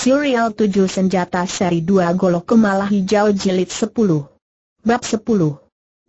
Serial 7 Senjata Seri 2 Golok Kemala Hijau Jilid 10 Bab 10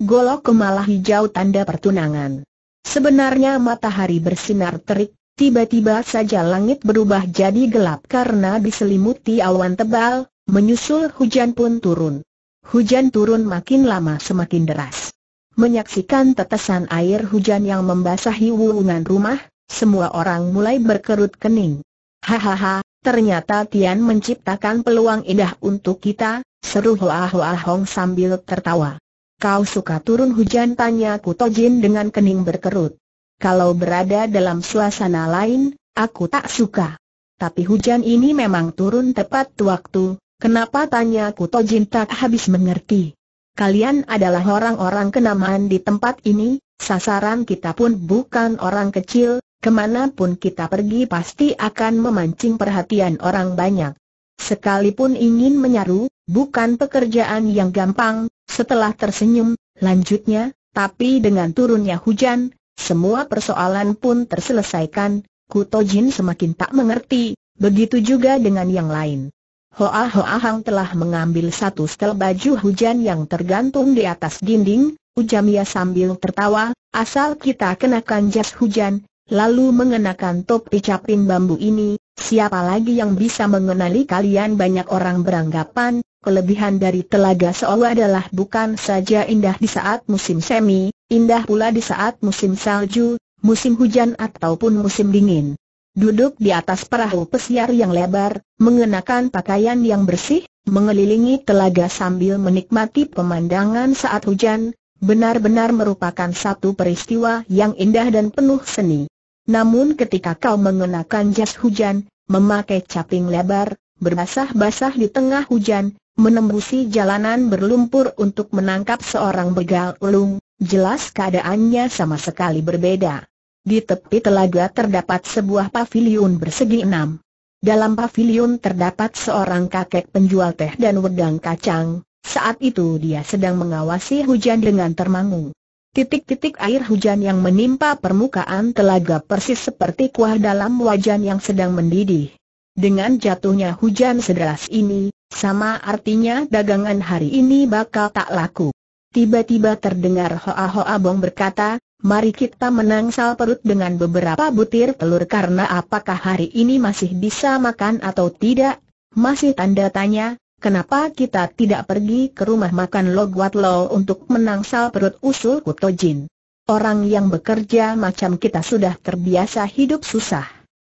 Golok Kemala Hijau Tanda Pertunangan Sebenarnya matahari bersinar terik, tiba-tiba saja langit berubah jadi gelap karena diselimuti awan tebal, menyusul hujan pun turun. Hujan turun makin lama semakin deras. Menyaksikan tetesan air hujan yang membasahi wulungan rumah, semua orang mulai berkerut kening. Hahaha, Ternyata Tian menciptakan peluang indah untuk kita, seru Hoa Hoa Hong sambil tertawa. Kau suka turun hujan tanya Kutojin dengan kening berkerut. Kalau berada dalam suasana lain, aku tak suka. Tapi hujan ini memang turun tepat waktu, kenapa tanya Kutojin tak habis mengerti. Kalian adalah orang-orang kenamaan di tempat ini, sasaran kita pun bukan orang kecil, kemanapun kita pergi pasti akan memancing perhatian orang banyak. Sekalipun ingin menyaru, bukan pekerjaan yang gampang, setelah tersenyum, lanjutnya, tapi dengan turunnya hujan, semua persoalan pun terselesaikan, Kuto Jin semakin tak mengerti, begitu juga dengan yang lain. Hoa Hoa Hang telah mengambil satu setel baju hujan yang tergantung di atas dinding, Ujamia sambil tertawa, asal kita kenakan jas hujan, lalu mengenakan topi caping bambu ini, siapa lagi yang bisa mengenali kalian banyak orang beranggapan, kelebihan dari telaga Seolah adalah bukan saja indah di saat musim semi, indah pula di saat musim salju, musim hujan ataupun musim dingin. Duduk di atas perahu pesiar yang lebar, mengenakan pakaian yang bersih, mengelilingi telaga sambil menikmati pemandangan saat hujan, benar-benar merupakan satu peristiwa yang indah dan penuh seni. Namun ketika kau mengenakan jas hujan, memakai caping lebar, berbasah-basah di tengah hujan, menembusi jalanan berlumpur untuk menangkap seorang begal ulung, jelas keadaannya sama sekali berbeda. Di tepi telaga terdapat sebuah pavilion bersegi enam. Dalam pavilion terdapat seorang kakek penjual teh dan wedang kacang, saat itu dia sedang mengawasi hujan dengan termangu. Titik-titik air hujan yang menimpa permukaan telaga persis seperti kuah dalam wajan yang sedang mendidih. Dengan jatuhnya hujan sederas ini, sama artinya dagangan hari ini bakal tak laku. Tiba-tiba terdengar Hoa-Hoa Bong berkata, mari kita menangsal perut dengan beberapa butir telur karena apakah hari ini masih bisa makan atau tidak, masih tanda tanya, Kenapa kita tidak pergi ke rumah makan Logwat Lo untuk menangsal perut usul Jin? Orang yang bekerja macam kita sudah terbiasa hidup susah.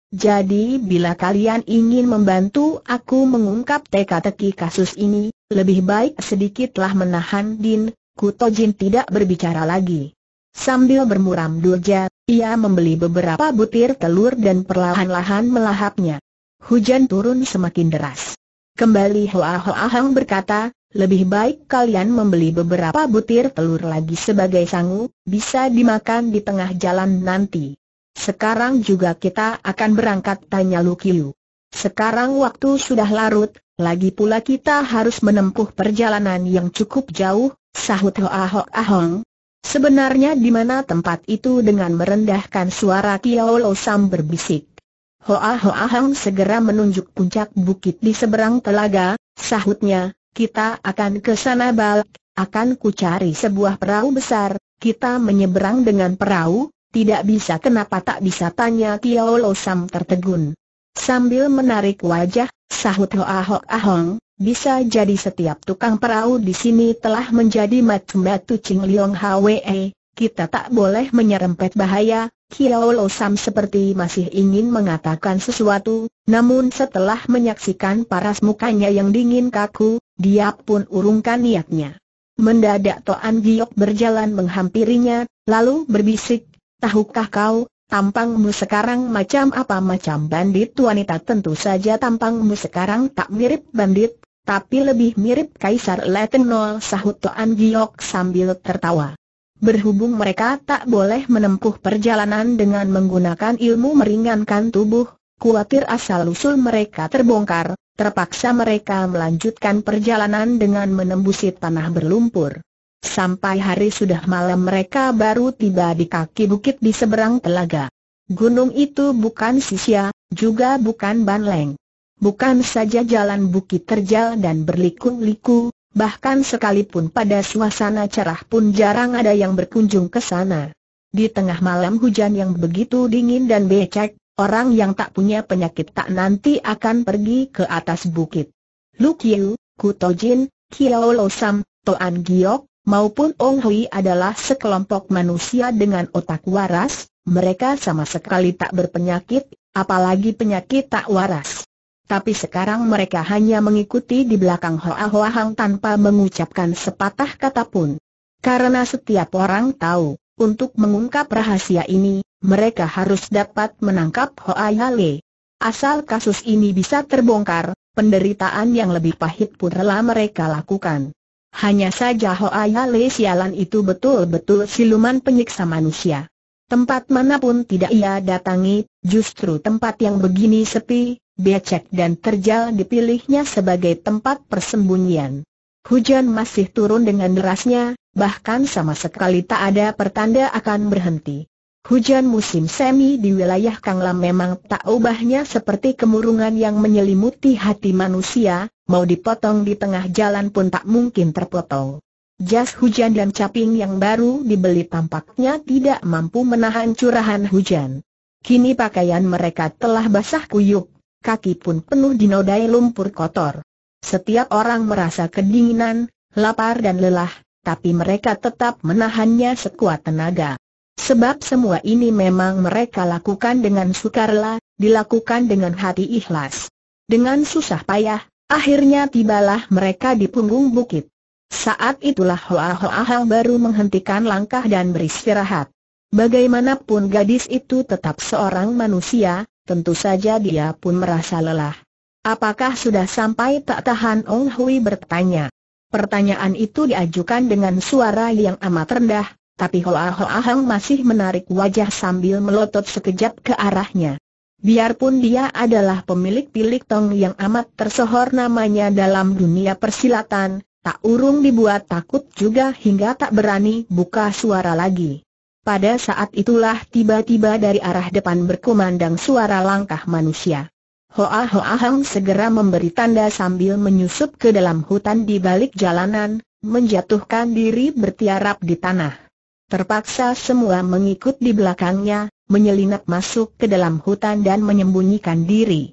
Jadi bila kalian ingin membantu aku mengungkap teka-teki kasus ini, lebih baik sedikitlah menahan Din, Jin tidak berbicara lagi. Sambil bermuram durja, ia membeli beberapa butir telur dan perlahan-lahan melahapnya. Hujan turun semakin deras. Kembali Hoa Hoa Hang berkata, lebih baik kalian membeli beberapa butir telur lagi sebagai sangu, bisa dimakan di tengah jalan nanti. Sekarang juga kita akan berangkat tanya Lukiu. Sekarang waktu sudah larut, lagi pula kita harus menempuh perjalanan yang cukup jauh, sahut Hoa Hoa Hang. Sebenarnya di mana tempat itu dengan merendahkan suara Kiao Lo Sam berbisik. Hoa Hoa Hang segera menunjuk puncak bukit di seberang telaga, sahutnya, kita akan ke sana balik, akan ku cari sebuah perahu besar, kita menyeberang dengan perahu, tidak bisa kenapa tak bisa tanya Tiaw Lo Sam tertegun. Sambil menarik wajah, sahut Hoa Hoa Hang, bisa jadi setiap tukang perahu di sini telah menjadi matu-matu Ching Leong Hwe, kita tak boleh menyerempet bahaya, Kiao Lo Sam seperti masih ingin mengatakan sesuatu, namun setelah menyaksikan paras mukanya yang dingin kaku, dia pun urungkan niatnya. Mendadak Toan Giok berjalan menghampirinya, lalu berbisik, tahukah kau, tampangmu sekarang macam apa macam bandit wanita tentu saja tampangmu sekarang tak mirip bandit, tapi lebih mirip Kaisar Letenol sahut Toan Giok sambil tertawa. Berhubung mereka tak boleh menempuh perjalanan dengan menggunakan ilmu meringankan tubuh, kuatir asal-usul mereka terbongkar, terpaksa mereka melanjutkan perjalanan dengan menembusi tanah berlumpur. Sampai hari sudah malam mereka baru tiba di kaki bukit di seberang telaga. Gunung itu bukan sisya, juga bukan banleng. Bukan saja jalan bukit terjal dan berliku-liku, bahkan sekalipun pada suasana cerah pun jarang ada yang berkunjung ke sana. Di tengah malam hujan yang begitu dingin dan becek, orang yang tak punya penyakit tak nanti akan pergi ke atas bukit. Lu Kiu, Kutojin, Kiao Lo Sam, Toan Giok, maupun Ong Hui adalah sekelompok manusia dengan otak waras, mereka sama sekali tak berpenyakit, apalagi penyakit tak waras tapi sekarang mereka hanya mengikuti di belakang Hoa Hoa Hang tanpa mengucapkan sepatah kata pun. Karena setiap orang tahu, untuk mengungkap rahasia ini, mereka harus dapat menangkap Hoa Yale. Asal kasus ini bisa terbongkar, penderitaan yang lebih pahit pun rela mereka lakukan. Hanya saja Hoa Yale sialan itu betul-betul siluman penyiksa manusia. Tempat manapun tidak ia datangi, justru tempat yang begini sepi, becek dan terjal dipilihnya sebagai tempat persembunyian. Hujan masih turun dengan derasnya, bahkan sama sekali tak ada pertanda akan berhenti. Hujan musim semi di wilayah Kanglam memang tak ubahnya seperti kemurungan yang menyelimuti hati manusia, mau dipotong di tengah jalan pun tak mungkin terpotong. Jas hujan dan caping yang baru dibeli tampaknya tidak mampu menahan curahan hujan. Kini pakaian mereka telah basah kuyuk, kaki pun penuh dinodai lumpur kotor. Setiap orang merasa kedinginan, lapar dan lelah, tapi mereka tetap menahannya sekuat tenaga. Sebab semua ini memang mereka lakukan dengan sukarela, dilakukan dengan hati ikhlas. Dengan susah payah, akhirnya tibalah mereka di punggung bukit. Saat itulah Hoa Hoa Hang baru menghentikan langkah dan beristirahat. Bagaimanapun gadis itu tetap seorang manusia, tentu saja dia pun merasa lelah. Apakah sudah sampai tak tahan Ong Hui bertanya. Pertanyaan itu diajukan dengan suara yang amat rendah, tapi Hoa Hoa Hang masih menarik wajah sambil melotot sekejap ke arahnya. Biarpun dia adalah pemilik pilik tong yang amat tersohor namanya dalam dunia persilatan, tak urung dibuat takut juga hingga tak berani buka suara lagi. Pada saat itulah tiba-tiba dari arah depan berkumandang suara langkah manusia. Hoa Hoa Hang segera memberi tanda sambil menyusup ke dalam hutan di balik jalanan, menjatuhkan diri bertiarap di tanah. Terpaksa semua mengikut di belakangnya, menyelinap masuk ke dalam hutan dan menyembunyikan diri.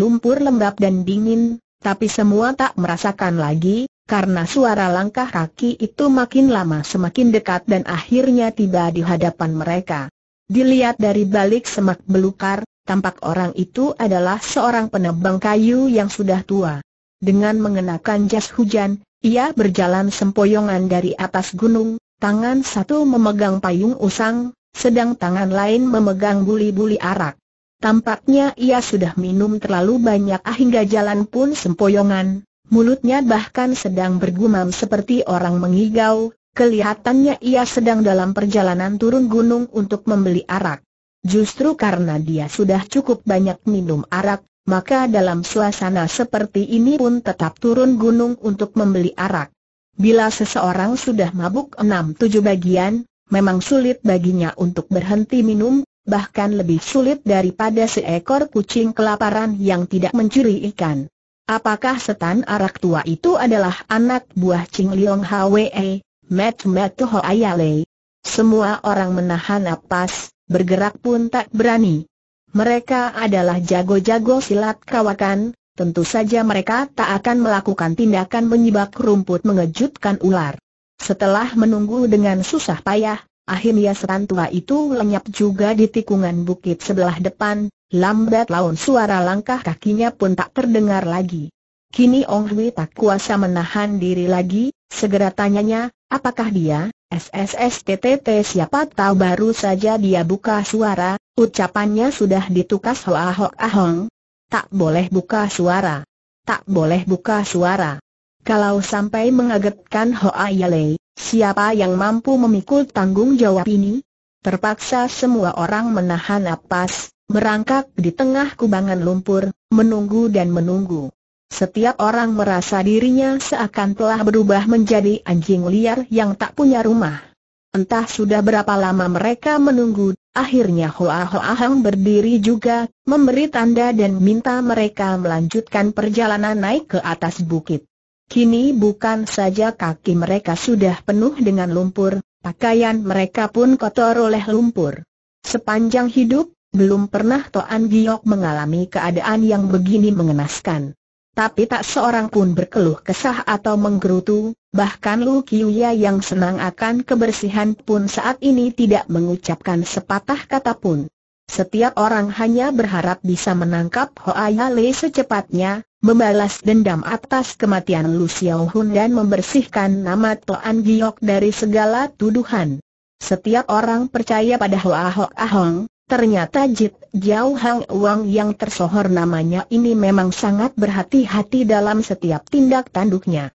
Lumpur lembab dan dingin, tapi semua tak merasakan lagi, karena suara langkah kaki itu makin lama semakin dekat dan akhirnya tiba di hadapan mereka. Dilihat dari balik semak belukar, tampak orang itu adalah seorang penebang kayu yang sudah tua. Dengan mengenakan jas hujan, ia berjalan sempoyongan dari atas gunung, tangan satu memegang payung usang, sedang tangan lain memegang buli-buli arak. Tampaknya ia sudah minum terlalu banyak ah, hingga jalan pun sempoyongan, mulutnya bahkan sedang bergumam seperti orang mengigau, kelihatannya ia sedang dalam perjalanan turun gunung untuk membeli arak. Justru karena dia sudah cukup banyak minum arak, maka dalam suasana seperti ini pun tetap turun gunung untuk membeli arak. Bila seseorang sudah mabuk enam, tujuh bagian, memang sulit baginya untuk berhenti minum, bahkan lebih sulit daripada seekor kucing kelaparan yang tidak mencuri ikan. Apakah setan arak tua itu adalah anak buah Ching Leong Hwe, Mat Mat Ayale. Semua orang menahan napas, bergerak pun tak berani. Mereka adalah jago-jago silat kawakan, tentu saja mereka tak akan melakukan tindakan menyibak rumput mengejutkan ular. Setelah menunggu dengan susah payah, akhirnya setan tua itu lenyap juga di tikungan bukit sebelah depan, Lambat laun suara langkah kakinya pun tak terdengar lagi. Kini Ong Hui tak kuasa menahan diri lagi, segera tanyanya, apakah dia, SSSTTT siapa tahu baru saja dia buka suara, ucapannya sudah ditukas hoa hok ahong. Tak boleh buka suara. Tak boleh buka suara. Kalau sampai mengagetkan Hoa Yale, siapa yang mampu memikul tanggung jawab ini? Terpaksa semua orang menahan napas, merangkak di tengah kubangan lumpur, menunggu dan menunggu. Setiap orang merasa dirinya seakan telah berubah menjadi anjing liar yang tak punya rumah. Entah sudah berapa lama mereka menunggu, akhirnya Hoa Hoa Hang berdiri juga, memberi tanda dan minta mereka melanjutkan perjalanan naik ke atas bukit. Kini bukan saja kaki mereka sudah penuh dengan lumpur, pakaian mereka pun kotor oleh lumpur. Sepanjang hidup, belum pernah Toan Giok mengalami keadaan yang begini mengenaskan. Tapi tak seorang pun berkeluh kesah atau menggerutu, bahkan Lu Kiyuya yang senang akan kebersihan pun saat ini tidak mengucapkan sepatah kata pun. Setiap orang hanya berharap bisa menangkap Hoa ya Le secepatnya, membalas dendam atas kematian Lu Xiaohun dan membersihkan nama Toan Giok dari segala tuduhan. Setiap orang percaya pada Hoa Hoa Ahong, Ternyata Jit Jiao Hang Wang yang tersohor namanya ini memang sangat berhati-hati dalam setiap tindak tanduknya.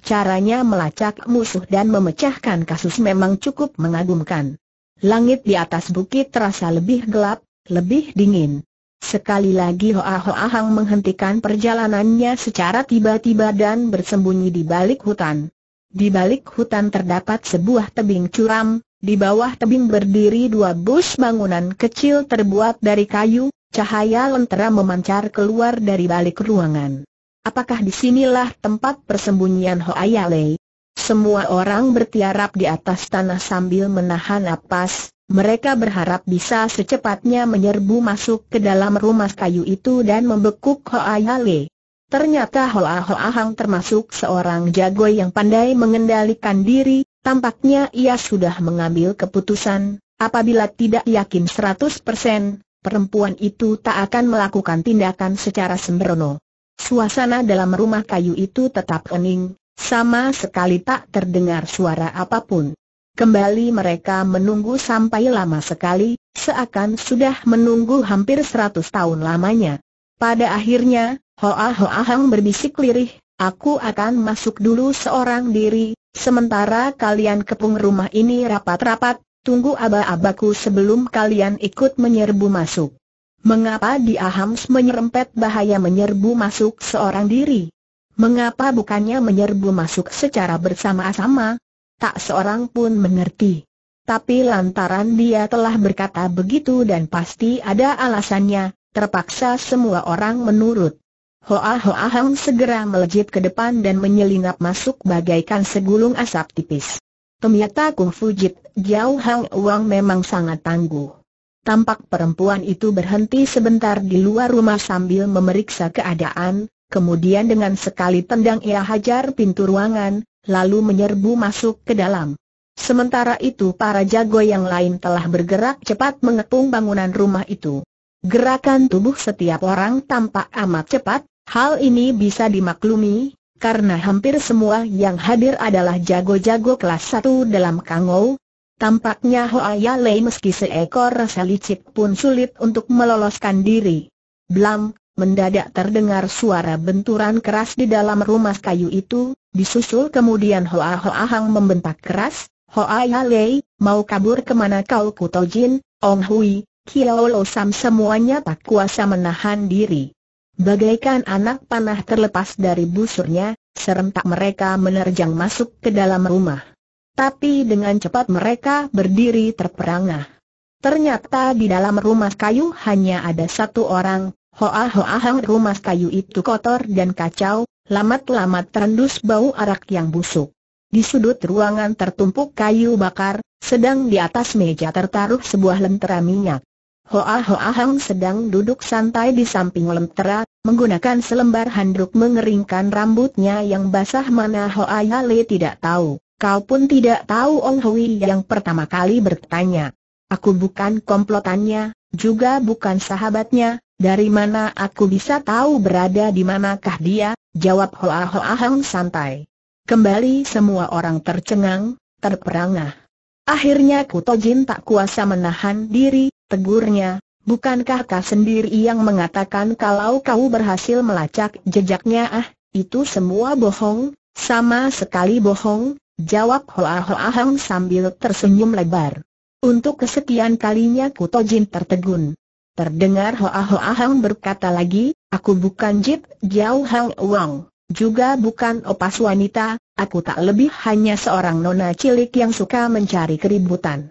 Caranya melacak musuh dan memecahkan kasus memang cukup mengagumkan. Langit di atas bukit terasa lebih gelap, lebih dingin. Sekali lagi Hoa Hoa Hang menghentikan perjalanannya secara tiba-tiba dan bersembunyi di balik hutan. Di balik hutan terdapat sebuah tebing curam, di bawah tebing berdiri dua bus bangunan kecil terbuat dari kayu, cahaya lentera memancar keluar dari balik ruangan. Apakah disinilah tempat persembunyian Hoa Lei? Semua orang bertiarap di atas tanah sambil menahan napas, mereka berharap bisa secepatnya menyerbu masuk ke dalam rumah kayu itu dan membekuk Hoa Lei. Ternyata Hoa Hoa Hang termasuk seorang jago yang pandai mengendalikan diri, Tampaknya ia sudah mengambil keputusan, apabila tidak yakin 100%, perempuan itu tak akan melakukan tindakan secara sembrono. Suasana dalam rumah kayu itu tetap hening, sama sekali tak terdengar suara apapun. Kembali mereka menunggu sampai lama sekali, seakan sudah menunggu hampir 100 tahun lamanya. Pada akhirnya, Hoa Hoa Hang berbisik lirih, aku akan masuk dulu seorang diri, Sementara kalian kepung rumah ini rapat-rapat, tunggu aba-abaku sebelum kalian ikut menyerbu masuk. Mengapa di Ahams menyerempet bahaya menyerbu masuk seorang diri? Mengapa bukannya menyerbu masuk secara bersama-sama? Tak seorang pun mengerti. Tapi lantaran dia telah berkata begitu dan pasti ada alasannya, terpaksa semua orang menurut. Hoa Hoa Hang segera melejit ke depan dan menyelinap masuk bagaikan segulung asap tipis. Ternyata Kung Fujit Jiao Hang Wang memang sangat tangguh. Tampak perempuan itu berhenti sebentar di luar rumah sambil memeriksa keadaan, kemudian dengan sekali tendang ia hajar pintu ruangan, lalu menyerbu masuk ke dalam. Sementara itu para jago yang lain telah bergerak cepat mengepung bangunan rumah itu. Gerakan tubuh setiap orang tampak amat cepat, Hal ini bisa dimaklumi, karena hampir semua yang hadir adalah jago-jago kelas satu dalam Kangou. Tampaknya Hoa Lei meski seekor rasa licik pun sulit untuk meloloskan diri. Blam, mendadak terdengar suara benturan keras di dalam rumah kayu itu, disusul kemudian Hoa Hoa Hang membentak keras, Hoa Lei, mau kabur kemana kau Kutojin, Ong Hui, Kiao Lo Sam semuanya tak kuasa menahan diri. Bagaikan anak panah terlepas dari busurnya, serentak mereka menerjang masuk ke dalam rumah. Tapi dengan cepat mereka berdiri terperangah. Ternyata di dalam rumah kayu hanya ada satu orang, Hoa Hoa Hang rumah kayu itu kotor dan kacau, lamat-lamat terendus bau arak yang busuk. Di sudut ruangan tertumpuk kayu bakar, sedang di atas meja tertaruh sebuah lentera minyak. Hoa Hoa Hang sedang duduk santai di samping lentera, menggunakan selembar handuk mengeringkan rambutnya yang basah mana Hoa Yale tidak tahu. Kau pun tidak tahu Ong Hui yang pertama kali bertanya. Aku bukan komplotannya, juga bukan sahabatnya, dari mana aku bisa tahu berada di manakah dia, jawab Hoa Hoa Hang santai. Kembali semua orang tercengang, terperangah. Akhirnya Jin tak kuasa menahan diri, Tegurnya, bukankah kau sendiri yang mengatakan kalau kau berhasil melacak jejaknya ah, itu semua bohong, sama sekali bohong, jawab Hoa Hoa Hang sambil tersenyum lebar. Untuk kesekian kalinya Kutojin tertegun. Terdengar Hoa Hoa Hang berkata lagi, aku bukan Jip Jiao Hang Wang, juga bukan opas wanita, aku tak lebih hanya seorang nona cilik yang suka mencari keributan.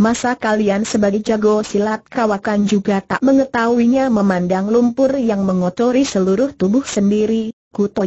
Masa kalian sebagai jago silat kawakan juga tak mengetahuinya memandang lumpur yang mengotori seluruh tubuh sendiri,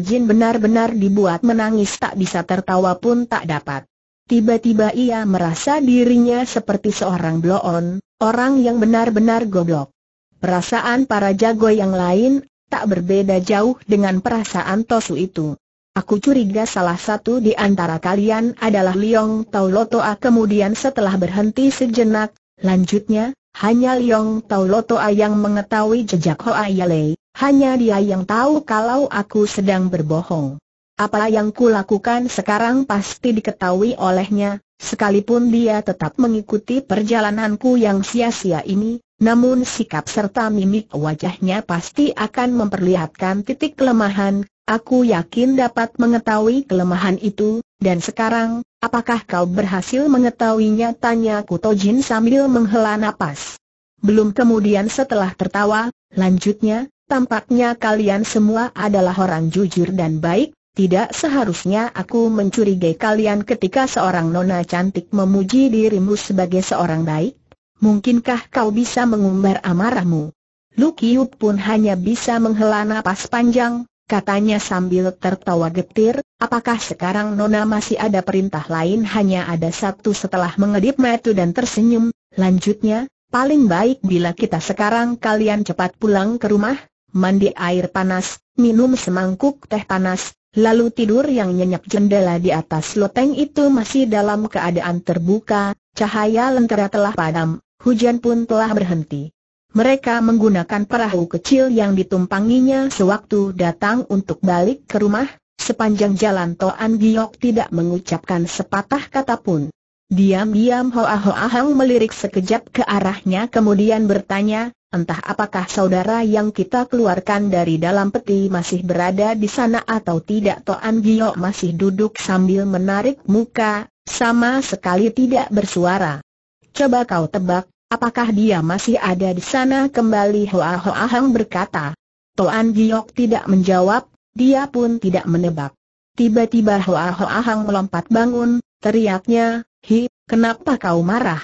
Jin benar-benar dibuat menangis tak bisa tertawa pun tak dapat. Tiba-tiba ia merasa dirinya seperti seorang bloon, orang yang benar-benar goblok. Perasaan para jago yang lain, tak berbeda jauh dengan perasaan Tosu itu. Aku curiga salah satu di antara kalian adalah Liong Tau A. kemudian setelah berhenti sejenak, lanjutnya, hanya Liong Tau A yang mengetahui jejak Hoa Yale, hanya dia yang tahu kalau aku sedang berbohong. Apa yang kulakukan sekarang pasti diketahui olehnya, sekalipun dia tetap mengikuti perjalananku yang sia-sia ini, namun sikap serta mimik wajahnya pasti akan memperlihatkan titik kelemahan Aku yakin dapat mengetahui kelemahan itu, dan sekarang, apakah kau berhasil mengetahuinya? Tanya Kutojin sambil menghela nafas. Belum kemudian setelah tertawa, lanjutnya, tampaknya kalian semua adalah orang jujur dan baik, tidak seharusnya aku mencurigai kalian ketika seorang nona cantik memuji dirimu sebagai seorang baik. Mungkinkah kau bisa mengumbar amarahmu? Lukiup pun hanya bisa menghela nafas panjang, katanya sambil tertawa getir, apakah sekarang Nona masih ada perintah lain hanya ada satu setelah mengedip metu dan tersenyum, lanjutnya, paling baik bila kita sekarang kalian cepat pulang ke rumah, mandi air panas, minum semangkuk teh panas, lalu tidur yang nyenyak jendela di atas loteng itu masih dalam keadaan terbuka, cahaya lentera telah padam, hujan pun telah berhenti mereka menggunakan perahu kecil yang ditumpanginya sewaktu datang untuk balik ke rumah, sepanjang jalan Toan Giok tidak mengucapkan sepatah kata pun. Diam-diam Hoa Hoa Hang melirik sekejap ke arahnya kemudian bertanya, entah apakah saudara yang kita keluarkan dari dalam peti masih berada di sana atau tidak Toan Giok masih duduk sambil menarik muka, sama sekali tidak bersuara. Coba kau tebak, Apakah dia masih ada di sana kembali Hoa Hoa Hang berkata. Toan Giok tidak menjawab, dia pun tidak menebak. Tiba-tiba Hoa Hoa Hang melompat bangun, teriaknya, Hi, kenapa kau marah?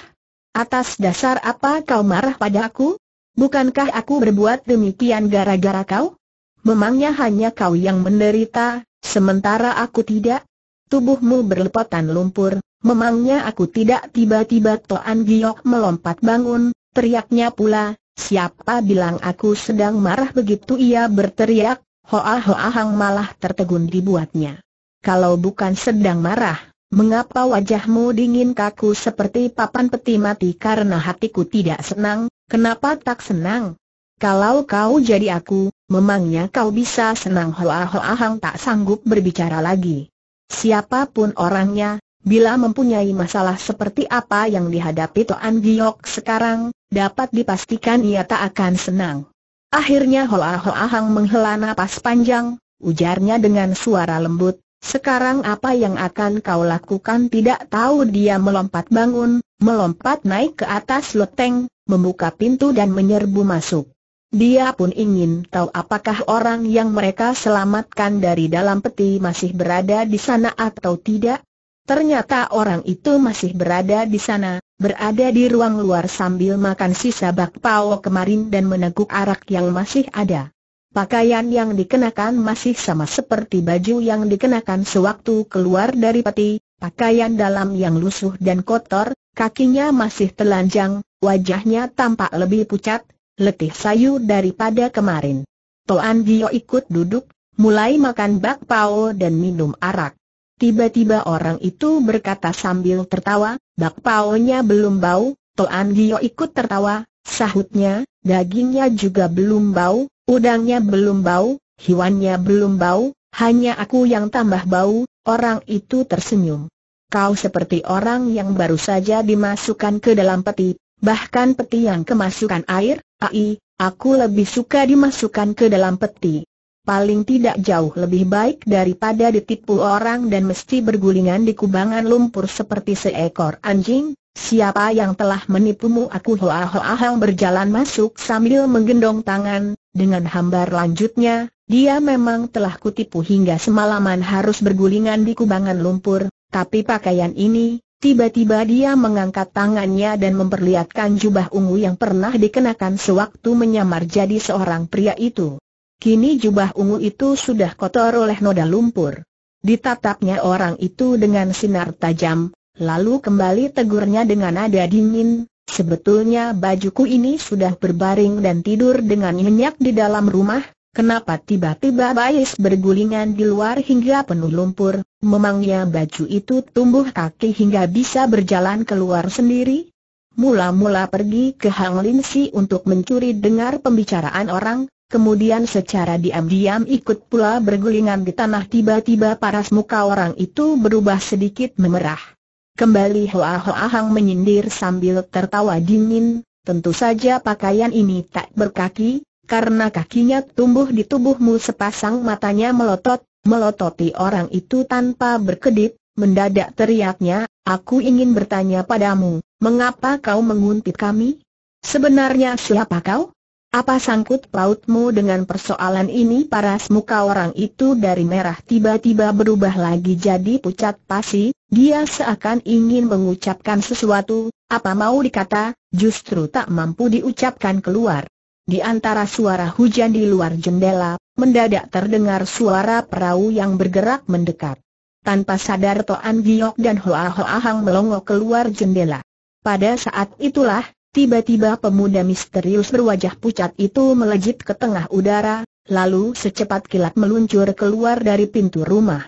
Atas dasar apa kau marah padaku? Bukankah aku berbuat demikian gara-gara kau? Memangnya hanya kau yang menderita, sementara aku tidak? Tubuhmu berlepotan lumpur, Memangnya aku tidak tiba-tiba Toan Giok melompat bangun, teriaknya pula, siapa bilang aku sedang marah begitu ia berteriak, Hoa Hoa Hang malah tertegun dibuatnya. Kalau bukan sedang marah, mengapa wajahmu dingin kaku seperti papan peti mati karena hatiku tidak senang, kenapa tak senang? Kalau kau jadi aku, memangnya kau bisa senang Hoa Hoa Hang tak sanggup berbicara lagi. Siapapun orangnya, Bila mempunyai masalah seperti apa yang dihadapi Toan Giok sekarang, dapat dipastikan ia tak akan senang. Akhirnya Hoa Hoa Hang menghela nafas panjang, ujarnya dengan suara lembut, sekarang apa yang akan kau lakukan tidak tahu dia melompat bangun, melompat naik ke atas loteng, membuka pintu dan menyerbu masuk. Dia pun ingin tahu apakah orang yang mereka selamatkan dari dalam peti masih berada di sana atau tidak, Ternyata orang itu masih berada di sana, berada di ruang luar sambil makan sisa bakpao kemarin dan meneguk arak yang masih ada. Pakaian yang dikenakan masih sama seperti baju yang dikenakan sewaktu keluar dari peti, pakaian dalam yang lusuh dan kotor, kakinya masih telanjang, wajahnya tampak lebih pucat, letih sayu daripada kemarin. Toan Gio ikut duduk, mulai makan bakpao dan minum arak. Tiba-tiba orang itu berkata sambil tertawa, bakpaonya belum bau, Toan Gio ikut tertawa, sahutnya, dagingnya juga belum bau, udangnya belum bau, hiwannya belum bau, hanya aku yang tambah bau, orang itu tersenyum. Kau seperti orang yang baru saja dimasukkan ke dalam peti, bahkan peti yang kemasukan air, ai, aku lebih suka dimasukkan ke dalam peti paling tidak jauh lebih baik daripada ditipu orang dan mesti bergulingan di kubangan lumpur seperti seekor anjing. Siapa yang telah menipumu aku Hoa Hoa hoa berjalan masuk sambil menggendong tangan, dengan hambar lanjutnya, dia memang telah kutipu hingga semalaman harus bergulingan di kubangan lumpur, tapi pakaian ini, tiba-tiba dia mengangkat tangannya dan memperlihatkan jubah ungu yang pernah dikenakan sewaktu menyamar jadi seorang pria itu. Kini jubah ungu itu sudah kotor oleh noda lumpur. Ditatapnya orang itu dengan sinar tajam, lalu kembali tegurnya dengan nada dingin, sebetulnya bajuku ini sudah berbaring dan tidur dengan nyenyak di dalam rumah, kenapa tiba-tiba bayis bergulingan di luar hingga penuh lumpur, memangnya baju itu tumbuh kaki hingga bisa berjalan keluar sendiri? Mula-mula pergi ke Hang Lin Si untuk mencuri dengar pembicaraan orang, Kemudian secara diam-diam ikut pula bergulingan di tanah tiba-tiba paras muka orang itu berubah sedikit memerah. Kembali Hoa Hoa Hang menyindir sambil tertawa dingin, tentu saja pakaian ini tak berkaki, karena kakinya tumbuh di tubuhmu sepasang matanya melotot, melototi orang itu tanpa berkedip, mendadak teriaknya, aku ingin bertanya padamu, mengapa kau menguntit kami? Sebenarnya siapa kau? Apa sangkut pautmu dengan persoalan ini paras muka orang itu dari merah tiba-tiba berubah lagi jadi pucat pasi, dia seakan ingin mengucapkan sesuatu, apa mau dikata, justru tak mampu diucapkan keluar. Di antara suara hujan di luar jendela, mendadak terdengar suara perahu yang bergerak mendekat. Tanpa sadar Toan Giok dan Hoa Hoa Hang melongo keluar jendela. Pada saat itulah, Tiba-tiba pemuda misterius berwajah pucat itu melejit ke tengah udara, lalu secepat kilat meluncur keluar dari pintu rumah.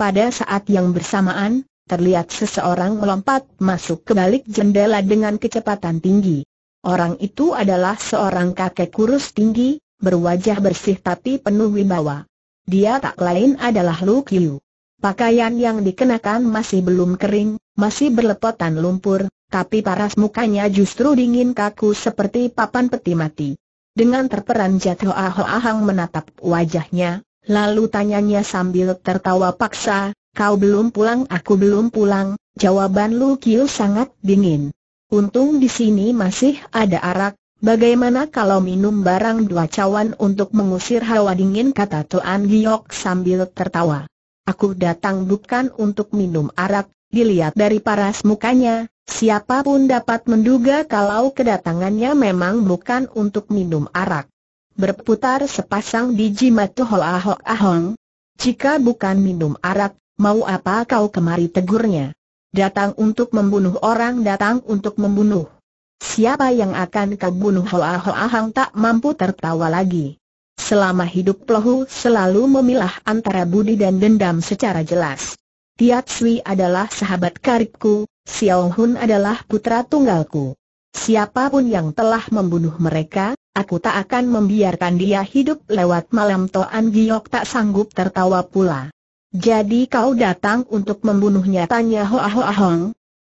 Pada saat yang bersamaan, terlihat seseorang melompat masuk ke balik jendela dengan kecepatan tinggi. Orang itu adalah seorang kakek kurus tinggi, berwajah bersih tapi penuh wibawa. Dia tak lain adalah Lu Qiu. Pakaian yang dikenakan masih belum kering, masih berlepotan lumpur, tapi paras mukanya justru dingin kaku seperti papan peti mati. Dengan terperanjat Hoa Hoa Hang menatap wajahnya, lalu tanyanya sambil tertawa paksa, kau belum pulang aku belum pulang, jawaban Lu Kiu sangat dingin. Untung di sini masih ada arak, bagaimana kalau minum barang dua cawan untuk mengusir hawa dingin kata Tuan Giok sambil tertawa. Aku datang bukan untuk minum arak, dilihat dari paras mukanya, siapapun dapat menduga kalau kedatangannya memang bukan untuk minum arak. Berputar sepasang biji mata ahok ahong. Jika bukan minum arak, mau apa kau kemari tegurnya? Datang untuk membunuh orang datang untuk membunuh. Siapa yang akan kau bunuh Hoa Hoa Hang tak mampu tertawa lagi selama hidup plohu selalu memilah antara budi dan dendam secara jelas. Tiat Sui adalah sahabat karibku, Xiao Hun adalah putra tunggalku. Siapapun yang telah membunuh mereka, aku tak akan membiarkan dia hidup lewat malam Toan Giok tak sanggup tertawa pula. Jadi kau datang untuk membunuhnya tanya Ho Hoa Hong?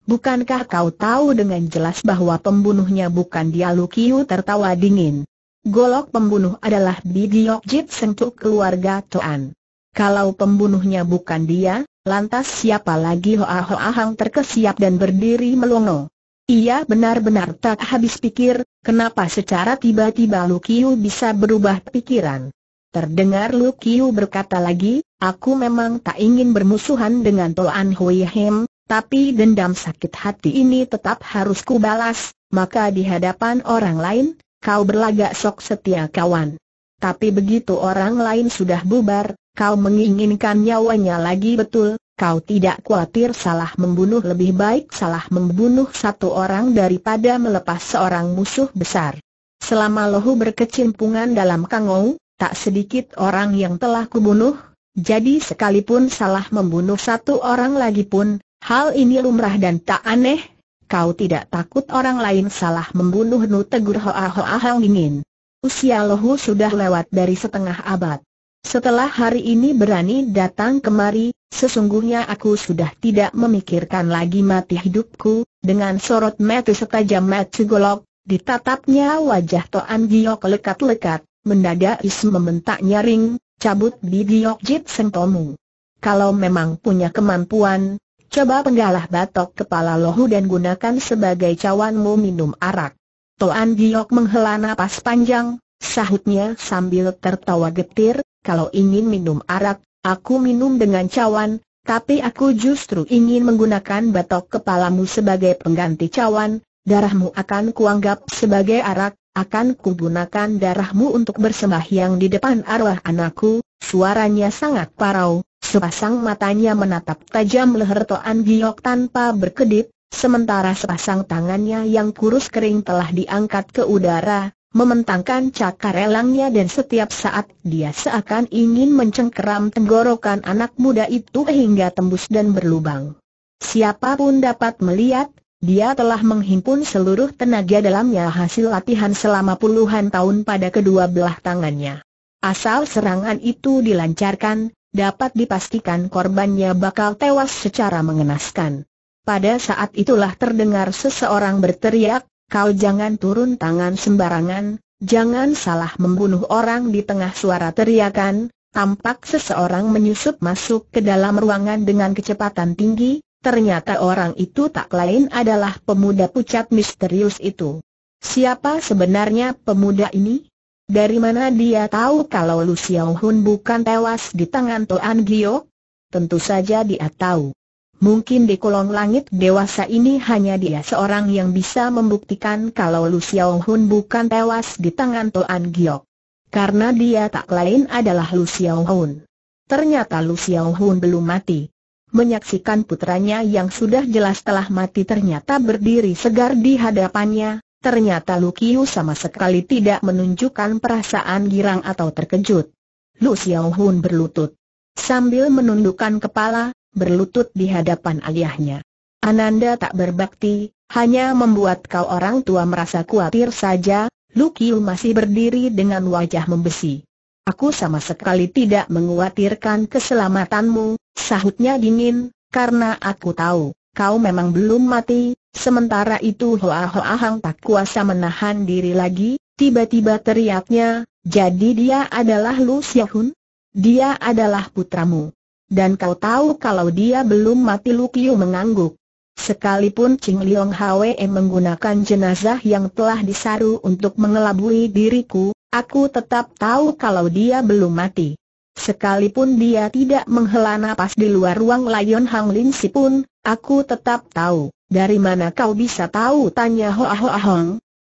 Bukankah kau tahu dengan jelas bahwa pembunuhnya bukan dia Lu Kiu tertawa dingin? Golok pembunuh adalah Bidiok Jit sentuh keluarga Toan. Kalau pembunuhnya bukan dia, lantas siapa lagi Hoa Hoa Hang terkesiap dan berdiri melongo. Ia benar-benar tak habis pikir, kenapa secara tiba-tiba Lukiu bisa berubah pikiran. Terdengar Lu Kiu berkata lagi, aku memang tak ingin bermusuhan dengan Toan Hui Hem, tapi dendam sakit hati ini tetap harus kubalas, maka di hadapan orang lain, kau berlagak sok setia kawan. Tapi begitu orang lain sudah bubar, kau menginginkan nyawanya lagi betul, kau tidak khawatir salah membunuh lebih baik salah membunuh satu orang daripada melepas seorang musuh besar. Selama lohu berkecimpungan dalam kangou, tak sedikit orang yang telah kubunuh, jadi sekalipun salah membunuh satu orang lagi pun, hal ini lumrah dan tak aneh, Kau tidak takut orang lain salah membunuh Nu tegur Hoa Hoa Hang dingin. Usia Lohu sudah lewat dari setengah abad. Setelah hari ini berani datang kemari, sesungguhnya aku sudah tidak memikirkan lagi mati hidupku, dengan sorot mata setajam mata golok, ditatapnya wajah Toan Giok lekat-lekat, mendadak Is membentak nyaring, cabut di Giok Jit Sentomu. Kalau memang punya kemampuan, Coba penggalah batok kepala lohu dan gunakan sebagai cawanmu minum arak. Toan Giok menghela napas panjang, sahutnya sambil tertawa getir, kalau ingin minum arak, aku minum dengan cawan, tapi aku justru ingin menggunakan batok kepalamu sebagai pengganti cawan, darahmu akan kuanggap sebagai arak, akan kugunakan darahmu untuk bersembahyang di depan arwah anakku, suaranya sangat parau, Sepasang matanya menatap tajam leher Toan Giok tanpa berkedip, sementara sepasang tangannya yang kurus kering telah diangkat ke udara, mementangkan cakar elangnya dan setiap saat dia seakan ingin mencengkeram tenggorokan anak muda itu hingga tembus dan berlubang. Siapapun dapat melihat, dia telah menghimpun seluruh tenaga dalamnya hasil latihan selama puluhan tahun pada kedua belah tangannya. Asal serangan itu dilancarkan, dapat dipastikan korbannya bakal tewas secara mengenaskan. Pada saat itulah terdengar seseorang berteriak, kau jangan turun tangan sembarangan, jangan salah membunuh orang di tengah suara teriakan, tampak seseorang menyusup masuk ke dalam ruangan dengan kecepatan tinggi, ternyata orang itu tak lain adalah pemuda pucat misterius itu. Siapa sebenarnya pemuda ini? Dari mana dia tahu kalau Lu Xiao Hun bukan tewas di tangan Tuan Gio? Tentu saja dia tahu. Mungkin di kolong langit dewasa ini hanya dia seorang yang bisa membuktikan kalau Lu Xiao Hun bukan tewas di tangan Tuan Gio. Karena dia tak lain adalah Lu Xiao Hun. Ternyata Lu Xiao Hun belum mati. Menyaksikan putranya yang sudah jelas telah mati ternyata berdiri segar di hadapannya, Ternyata Lukiu sama sekali tidak menunjukkan perasaan girang atau terkejut. Lu Xiaohun berlutut. Sambil menundukkan kepala, berlutut di hadapan ayahnya. Ananda tak berbakti, hanya membuat kau orang tua merasa khawatir saja, Lukiu masih berdiri dengan wajah membesi. Aku sama sekali tidak menguatirkan keselamatanmu, sahutnya dingin, karena aku tahu, kau memang belum mati, sementara itu Hoa Hoa Hang tak kuasa menahan diri lagi, tiba-tiba teriaknya, jadi dia adalah Lu Xiahun? Dia adalah putramu. Dan kau tahu kalau dia belum mati Lu Kiu mengangguk. Sekalipun Ching Liong Hwe menggunakan jenazah yang telah disaru untuk mengelabui diriku, aku tetap tahu kalau dia belum mati. Sekalipun dia tidak menghela nafas di luar ruang Lion Hang Lin Si pun, aku tetap tahu. Dari mana kau bisa tahu? Tanya Hoa Hoa Hong.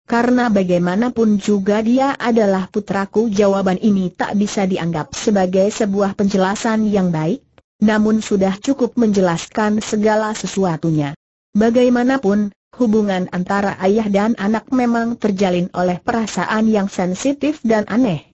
Karena bagaimanapun juga dia adalah putraku jawaban ini tak bisa dianggap sebagai sebuah penjelasan yang baik, namun sudah cukup menjelaskan segala sesuatunya. Bagaimanapun, hubungan antara ayah dan anak memang terjalin oleh perasaan yang sensitif dan aneh.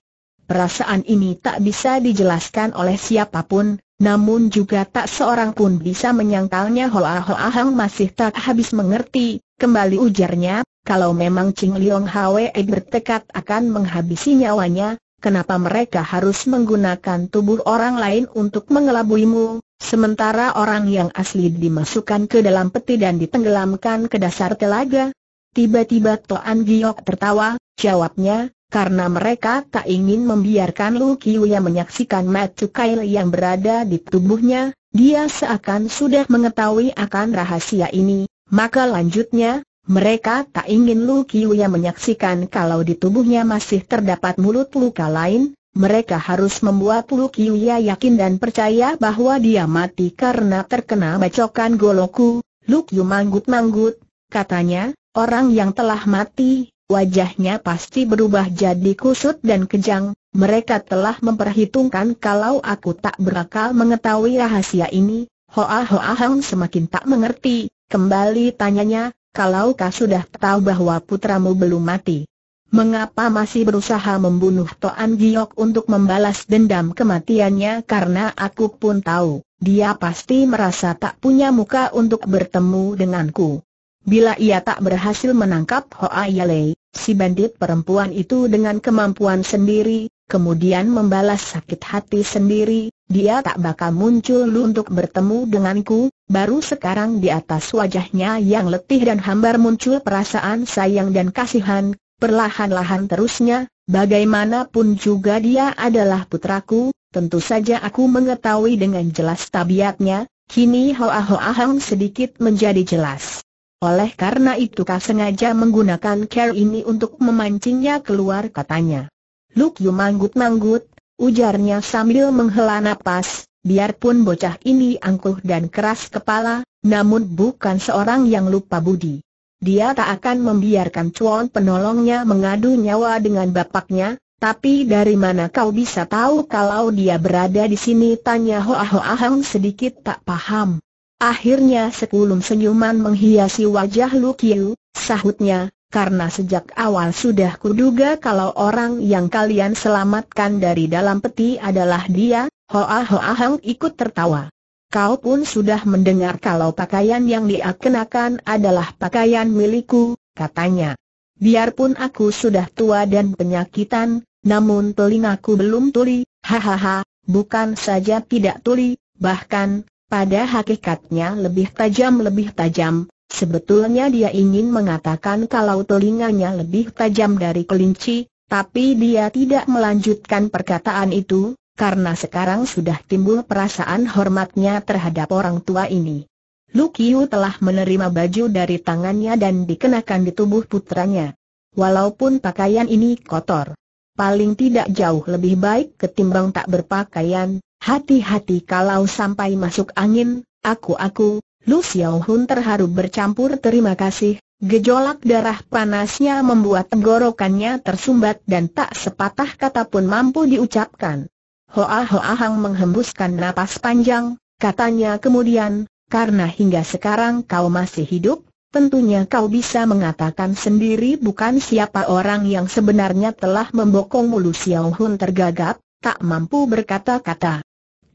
Perasaan ini tak bisa dijelaskan oleh siapapun, namun juga tak seorang pun bisa menyangkalnya Hoa Hoa Hang masih tak habis mengerti, kembali ujarnya, kalau memang Ching Leong Hwe bertekad akan menghabisi nyawanya, kenapa mereka harus menggunakan tubuh orang lain untuk mengelabuimu, sementara orang yang asli dimasukkan ke dalam peti dan ditenggelamkan ke dasar telaga? Tiba-tiba Toan Giok tertawa, jawabnya, karena mereka tak ingin membiarkan Lu yang menyaksikan Matu Kail yang berada di tubuhnya, dia seakan sudah mengetahui akan rahasia ini, maka lanjutnya, mereka tak ingin Lu yang menyaksikan kalau di tubuhnya masih terdapat mulut luka lain, mereka harus membuat Lu Kiuya yakin dan percaya bahwa dia mati karena terkena bacokan goloku, Lu Kiu manggut-manggut, katanya, orang yang telah mati, wajahnya pasti berubah jadi kusut dan kejang, mereka telah memperhitungkan kalau aku tak berakal mengetahui rahasia ini, Hoa Hoa Hang semakin tak mengerti, kembali tanyanya, kalau kau sudah tahu bahwa putramu belum mati, mengapa masih berusaha membunuh Toan Giok untuk membalas dendam kematiannya karena aku pun tahu, dia pasti merasa tak punya muka untuk bertemu denganku. Bila ia tak berhasil menangkap Hoa Yalei si bandit perempuan itu dengan kemampuan sendiri, kemudian membalas sakit hati sendiri, dia tak bakal muncul untuk bertemu denganku, baru sekarang di atas wajahnya yang letih dan hambar muncul perasaan sayang dan kasihan, perlahan-lahan terusnya, bagaimanapun juga dia adalah putraku, tentu saja aku mengetahui dengan jelas tabiatnya, kini Hoa Hoa Hang sedikit menjadi jelas. Oleh karena itu kau sengaja menggunakan care ini untuk memancingnya keluar katanya. Luk Yu manggut-manggut, ujarnya sambil menghela nafas. biarpun bocah ini angkuh dan keras kepala, namun bukan seorang yang lupa budi. Dia tak akan membiarkan cuan penolongnya mengadu nyawa dengan bapaknya, tapi dari mana kau bisa tahu kalau dia berada di sini? Tanya Hoa Hoa Hang sedikit tak paham. Akhirnya sekulum senyuman menghiasi wajah Lu Kiu, sahutnya, karena sejak awal sudah kuduga kalau orang yang kalian selamatkan dari dalam peti adalah dia, Hoa Hoa Hang ikut tertawa. Kau pun sudah mendengar kalau pakaian yang dia kenakan adalah pakaian milikku, katanya. Biarpun aku sudah tua dan penyakitan, namun telingaku belum tuli, hahaha, bukan saja tidak tuli, bahkan pada hakikatnya lebih tajam lebih tajam, sebetulnya dia ingin mengatakan kalau telinganya lebih tajam dari kelinci, tapi dia tidak melanjutkan perkataan itu, karena sekarang sudah timbul perasaan hormatnya terhadap orang tua ini. Lukiu telah menerima baju dari tangannya dan dikenakan di tubuh putranya. Walaupun pakaian ini kotor, paling tidak jauh lebih baik ketimbang tak berpakaian, Hati-hati kalau sampai masuk angin, aku-aku, Lu Xiao Hun terharu bercampur terima kasih, gejolak darah panasnya membuat tenggorokannya tersumbat dan tak sepatah kata pun mampu diucapkan. Hoa Hoa Hang menghembuskan napas panjang, katanya kemudian, karena hingga sekarang kau masih hidup, tentunya kau bisa mengatakan sendiri bukan siapa orang yang sebenarnya telah membokong Lu Xiao Hun tergagap, tak mampu berkata-kata.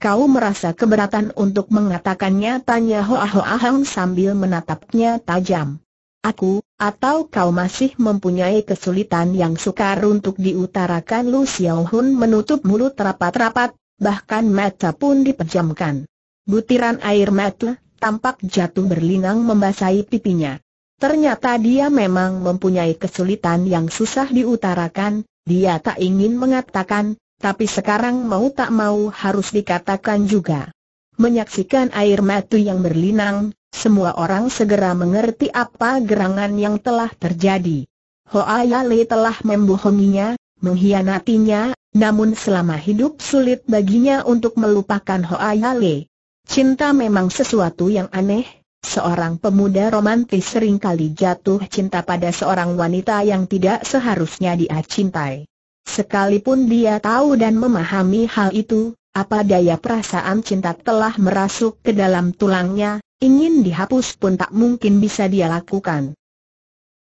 Kau merasa keberatan untuk mengatakannya tanya Hoa Hoa Hang sambil menatapnya tajam. Aku, atau kau masih mempunyai kesulitan yang sukar untuk diutarakan Lu Xiao Hun menutup mulut rapat-rapat, bahkan mata pun dipejamkan. Butiran air mata tampak jatuh berlinang membasahi pipinya. Ternyata dia memang mempunyai kesulitan yang susah diutarakan, dia tak ingin mengatakan, tapi sekarang mau tak mau harus dikatakan juga. Menyaksikan air mata yang berlinang, semua orang segera mengerti apa gerangan yang telah terjadi. Hoa Yale telah membohonginya, mengkhianatinya, namun selama hidup sulit baginya untuk melupakan Hoa Yale. Cinta memang sesuatu yang aneh, seorang pemuda romantis seringkali jatuh cinta pada seorang wanita yang tidak seharusnya dia cintai. Sekalipun dia tahu dan memahami hal itu, apa daya perasaan cinta telah merasuk ke dalam tulangnya, ingin dihapus pun tak mungkin bisa dia lakukan.